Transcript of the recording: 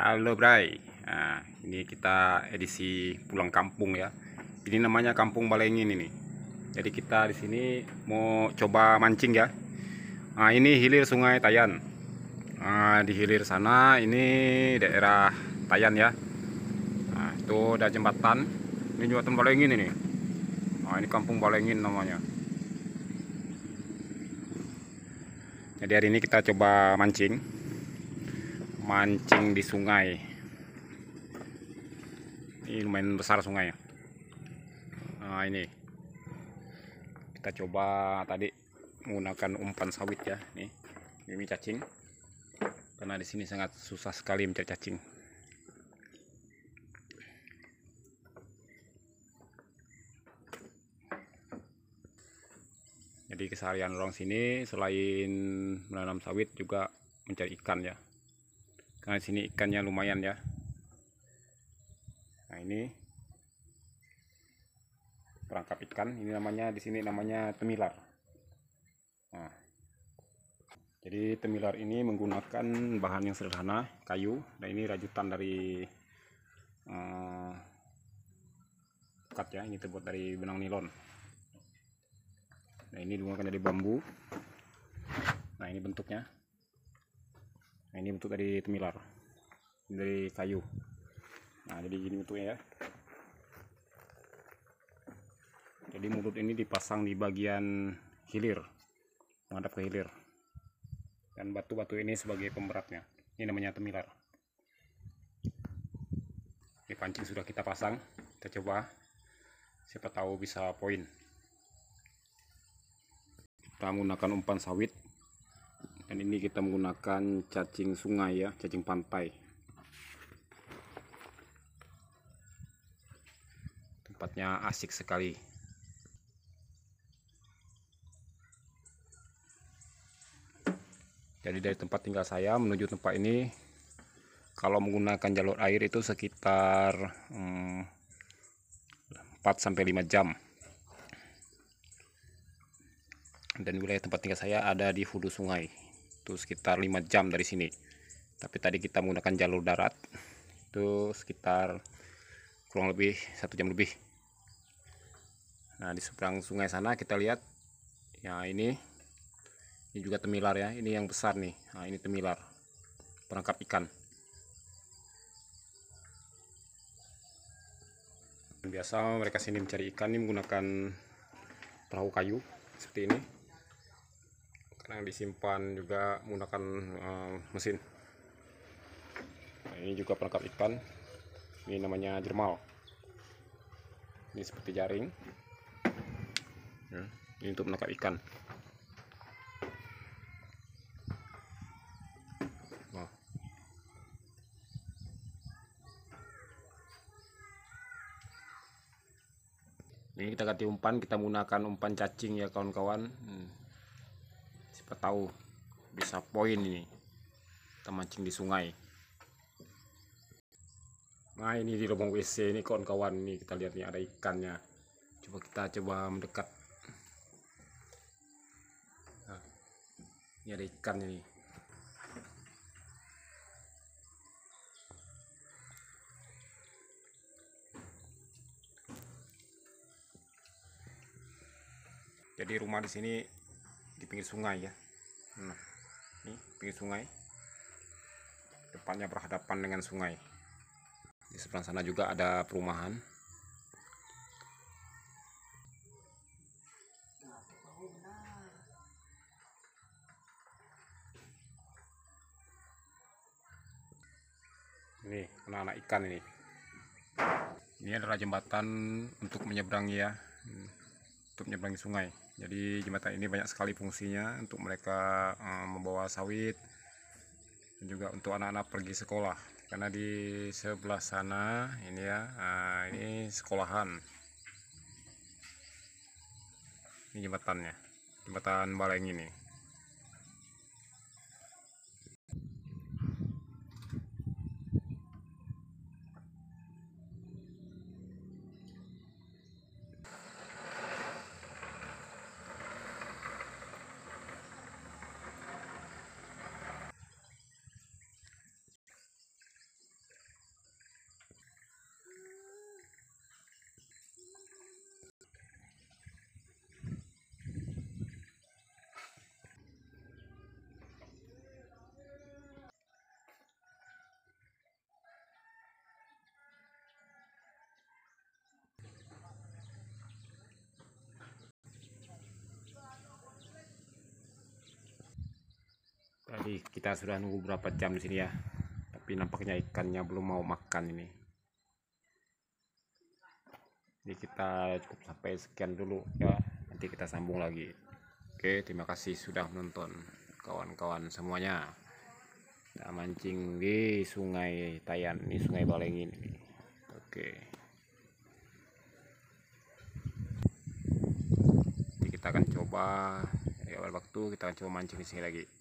Halo Bray nah, Ini kita edisi pulang kampung ya Ini namanya kampung balengin ini Jadi kita di sini mau coba mancing ya nah, Ini hilir sungai Tayan nah, Di hilir sana ini daerah Tayan ya nah, Itu ada jembatan Ini juga tempat balengin ini nah, Ini kampung balengin namanya Jadi hari ini kita coba mancing mancing di sungai ini lumayan besar sungai ya nah ini kita coba tadi menggunakan umpan sawit ya nih ini cacing karena di sini sangat susah sekali mencari cacing jadi keseharian orang sini selain menanam sawit juga mencari ikan ya karena sini ikannya lumayan ya nah ini perangkap ikan ini namanya di sini namanya temilar nah jadi temilar ini menggunakan bahan yang sederhana kayu nah ini rajutan dari uh, kat ya ini terbuat dari benang nilon nah ini digunakan dari bambu nah ini bentuknya nah, ini bentuk dari temilar dari kayu nah jadi gini bentuknya ya jadi mulut ini dipasang di bagian hilir menghadap ke hilir dan batu-batu ini sebagai pemberatnya ini namanya temilar ini pancing sudah kita pasang kita coba siapa tahu bisa poin kita menggunakan umpan sawit dan ini kita menggunakan cacing sungai ya cacing pantai tempatnya asik sekali jadi dari tempat tinggal saya menuju tempat ini kalau menggunakan jalur air itu sekitar hmm, 4-5 jam dan wilayah tempat tinggal saya ada di hulu sungai itu sekitar 5 jam dari sini tapi tadi kita menggunakan jalur darat itu sekitar kurang lebih satu jam lebih nah di seberang sungai sana kita lihat ya ini ini juga temilar ya ini yang besar nih nah ini temilar perangkap ikan biasa mereka sini mencari ikan ini menggunakan perahu kayu seperti ini yang disimpan juga menggunakan uh, mesin nah, ini juga perangkap ikan ini namanya jermal ini seperti jaring ya, ini untuk menangkap ikan ini kita ganti umpan kita menggunakan umpan cacing ya kawan-kawan hmm kita tahu bisa poin ini kita mancing di sungai nah ini di lubang WC ini kawan-kawan nih kita lihat nih ada ikannya coba kita coba mendekat nah, ada ikan ini jadi rumah di sini pinggir sungai ya nah ini pinggir sungai depannya berhadapan dengan sungai di sebelah sana juga ada perumahan ini anak-anak ikan ini ini adalah jembatan untuk menyeberangi ya untuk menyeberangi sungai. Jadi jembatan ini banyak sekali fungsinya untuk mereka um, membawa sawit dan juga untuk anak-anak pergi sekolah. Karena di sebelah sana ini ya, uh, ini sekolahan. Ini jembatannya, jembatan Baleng ini. Jadi kita sudah nunggu berapa jam di sini ya. Tapi nampaknya ikannya belum mau makan ini. Jadi kita cukup sampai sekian dulu ya. Nanti kita sambung lagi. Oke, terima kasih sudah menonton kawan-kawan semuanya. Kita mancing di Sungai Tayan, ini Sungai Balengin ini. Oke. kita akan coba ya waktu kita akan coba mancing di sini lagi